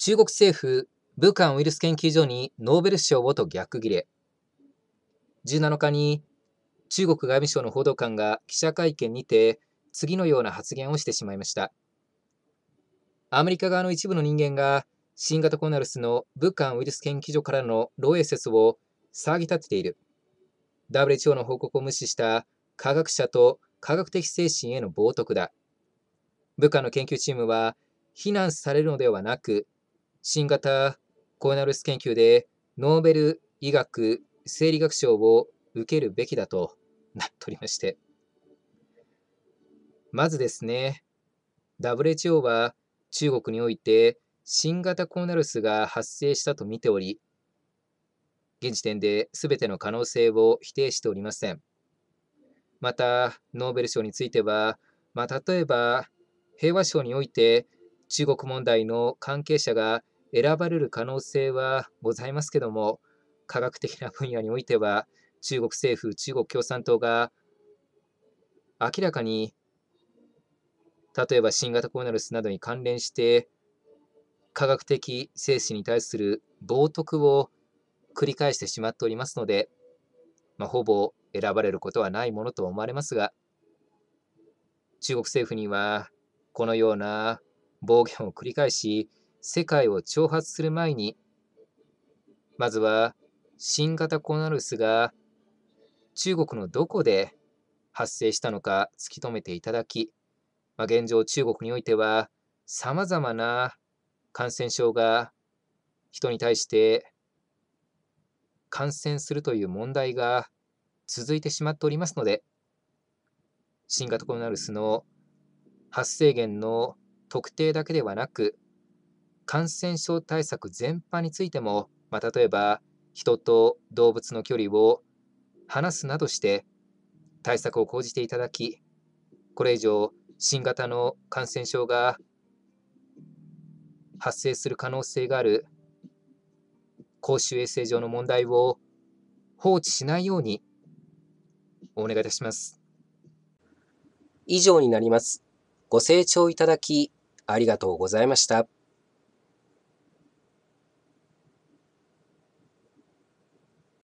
中国政府、武漢ウイルス研究所にノーベル賞をと逆切れ。17日に中国外務省の報道官が記者会見にて次のような発言をしてしまいました。アメリカ側の一部の人間が新型コロナウイルスの武漢ウイルス研究所からの漏洩説を騒ぎ立てている。WHO の報告を無視した科学者と科学的精神への冒涜だ。武漢の研究チームは非難されるのではなく新型コロナウイルス研究でノーベル医学生理学賞を受けるべきだとなっておりまして。まずですね、WHO は中国において新型コロナウイルスが発生したと見ており、現時点で全ての可能性を否定しておりません。また、ノーベル賞については、まあ、例えば平和賞において中国問題の関係者が選ばれる可能性はございますけども、科学的な分野においては、中国政府、中国共産党が明らかに、例えば新型コロナウイルスなどに関連して、科学的精神に対する冒涜を繰り返してしまっておりますので、まあ、ほぼ選ばれることはないものと思われますが、中国政府にはこのような暴言を繰り返し、世界を挑発する前に、まずは新型コロナウイルスが中国のどこで発生したのか突き止めていただき、まあ、現状中国においてはさまざまな感染症が人に対して感染するという問題が続いてしまっておりますので、新型コロナウイルスの発生源の特定だけではなく、感染症対策全般についても、まあ、例えば人と動物の距離を離すなどして対策を講じていただき、これ以上新型の感染症が発生する可能性がある公衆衛生上の問題を放置しないようにお願いいたします。以上になります。ご清聴いただきありがとうございました。